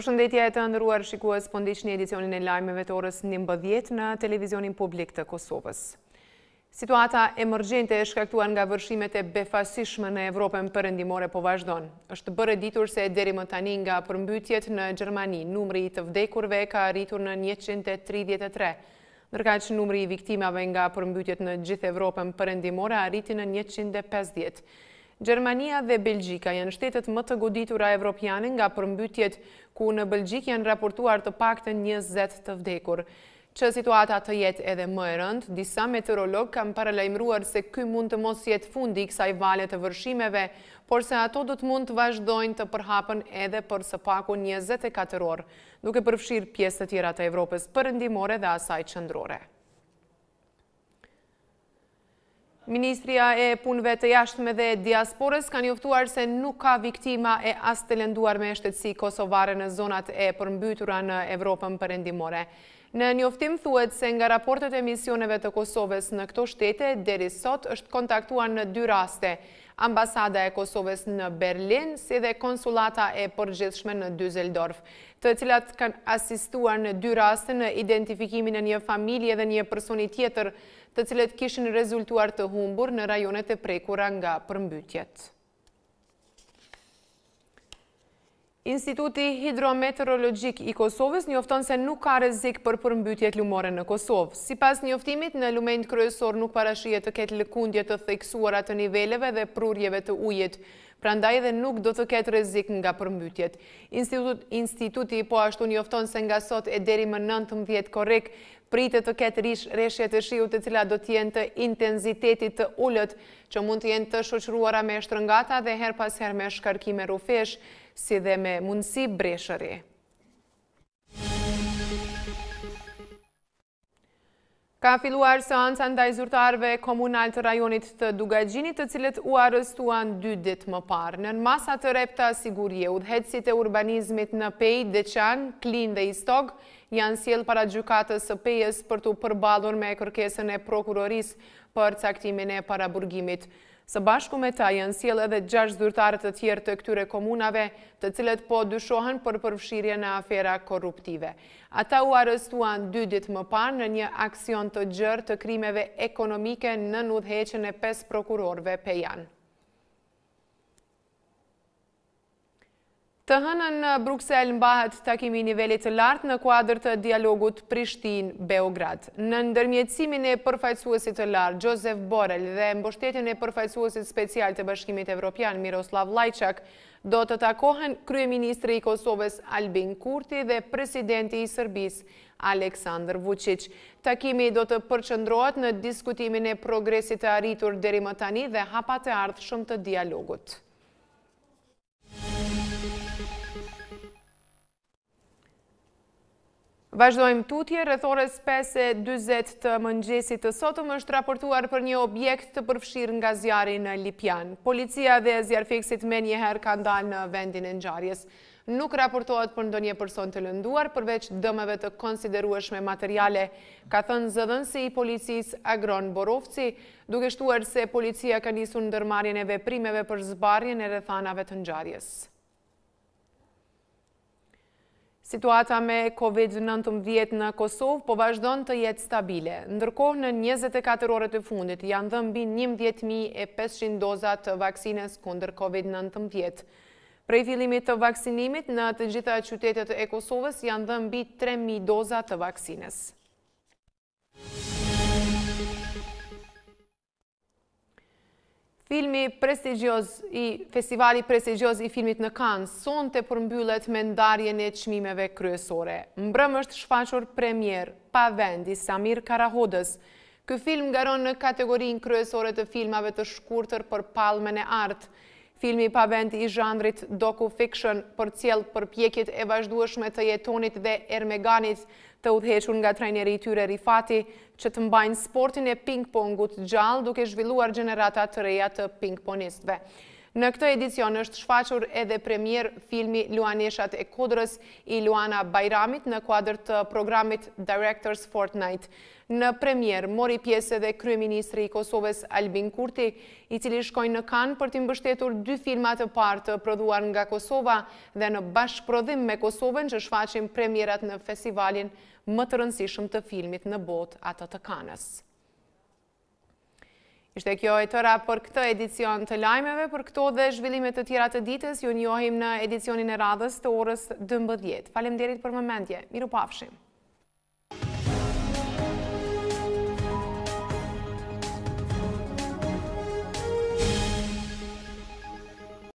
Përshëndetje e të ndëruar shikues po një edicionin e lajmeve të orës 11 në televizionin publik të Kosovës. Situata emergjente e shkaktuar nga vërshimet e befasishme në Evropën përëndimore po vazhdon. është bërë ditur se deri më tani nga përmbytjet në Gjermani, numri të vdekurve ka rritur në 133, nërka që numri i viktimave nga përmbytjet në gjithë Evropën përëndimore a rriti në 150. Gjermania dhe Belgjika janë shtetet më të goditura evropiane nga përmbytjet ku në Belgjik janë raportuar të pak të 20 të vdekur. Që situata të jetë edhe më e rënd, disa meteorolog kam paralajmruar se ky mund të mos jetë fundi kësaj valet të vërshimeve, por se ato do të mund të vazhdojnë të përhapën edhe për së paku 24 orë, duke përfshirë pjesë të tjera të Evropës përëndimore dhe asaj qëndrore. Ministria e punve të jashtëme dhe diasporës ka njoftuar se nuk ka viktima e as të lënduar me shtetësi kosovare në zonat e përmbytura në Evropën përendimore. Në njoftim thuet se nga raportet e misioneve të Kosovës në këto shtete, deri sot është kontaktuar në dy raste, ambasada e Kosovës në Berlin, si dhe konsulata e përgjithshme në Düsseldorf. të cilat kanë asistuar në dy raste në identifikimin e një familje dhe një personi tjetër të cilet kishin rezultuar të humbur në rajonet e prekura nga përmbytjet. Instituti Hidrometeorologjik i Kosovës njofton se nuk ka rezik për përmbytjet lumore në Kosovë. Si pas njoftimit, në lumejnë kryesor nuk parashije të ketë lëkundje të theksuarat të niveleve dhe prurjeve të ujet pra nda edhe nuk do të ketë rezik nga përmbytjet. Instituti po ashtu njofton se nga sot e deri më 19 korek, pritë të ketë rish reshje të shiu të cila do tjenë të intenzitetit të ullët, që mund të jenë të shoqruara me shtrëngata dhe her pas her me shkarkime rufesh, si dhe me mundësi breshëri. Ka filluar seansa ndaj zurtarve komunal të rajonit të Dugajgjinit të cilët u arrestuan dy dit më parë. Nën masa të repta sigurje, udhetsit e urbanizmit në Pej, Deçan, Klin dhe Istog, janë siel para gjukatës së Pejës për të përbalur me kërkesën e prokuroris për caktimin e paraburgimit. Së bashku me ta janë siel edhe 6 zhurtarët të tjerë të këtyre komunave të cilët po dyshohen për përfshirje në afera korruptive. Ata u arestuan dy dit më parë në një aksion të gjërë të krimeve ekonomike në nudheqen e 5 prokurorve pe janë. Të hënën në Bruxell mbahet takimi nivellit të lartë në kuadrë të dialogut Prishtin-Beograd. Në ndërmjetësimin e përfajtësuesit të lartë, Josef Borel dhe mbështetjen e përfajtësuesit special të bashkimit evropian Miroslav Lajçak, do të takohen Kryeministri i Kosovës Albin Kurti dhe Presidenti i Sërbis Aleksandr Vucic. Takimi do të përçëndrohet në diskutimin e progresit të arritur dheri më tani dhe hapat e ardhë shumë të dialogut. Vajzdojmë tutje, rëthores 5.20 të mëngjesit të sotëm është raportuar për një objekt të përfshirë nga zjari në Lipjan. Policia dhe zjarëfiksit me njëherë ka ndalë në vendin e nxarjes. Nuk raportohet për ndonje përson të lënduar, përveç dëmeve të konsiderueshme materiale, ka thënë zëdhënsi i policis Agron Borovci, duke shtuar se policia ka njësu në dërmarjen e veprimeve për zbarjen e rëthanave të nxarjes. Situata me COVID-19 në Kosovë po vazhdon të jetë stabile. Ndërkohë në 24 orët e fundit janë dhëmbi 11.500 dozat të vaksines kunder COVID-19. Prej fillimit të vaksinimit në të gjitha qytetet e Kosovës janë dhëmbi 3.000 dozat të vaksines. Filmi prestigjoz i festivali prestigjoz i filmit në Cannes sonte përmbyllet me ndarjen e çmimeve kryesore. Mbrëm është shfaqur premier pa vend i Samir Karahodës. Ky film garon në kategorinë kryesore të filmave të shkurtër për palmen e artë. Filmi pa vend i zhanrit docu-fiction përcjell përpjekjet e vazhdueshme të jetonit dhe Ermeganit të udheshur nga trajneri tyre Rifati që të mbajnë sportin e ping-pongut gjallë duke zhvilluar generata të reja të ping-ponistve. Në këtë edicion është shfaqur edhe premier filmi Luaneshat e Kodrës i Luana Bajramit në kuadrë të programit Directors Fortnite. Në premier mori pjesë edhe kryeministri i Kosovës Albin Kurti, i cili shkojnë në kanë për të mbështetur dy filmat të partë të prodhuar nga Kosova dhe në bashkëprodhim me Kosovën që shfaqim premierat në festivalin më të rëndësishëm të filmit në bot atë të kanës. Ishte kjo e tëra për këtë edicion të lajmeve, për këto dhe zhvillimet të tjera të ditës, ju njohim në edicionin e radhës të orës 12. Falem derit për mëmendje, miru pafshim.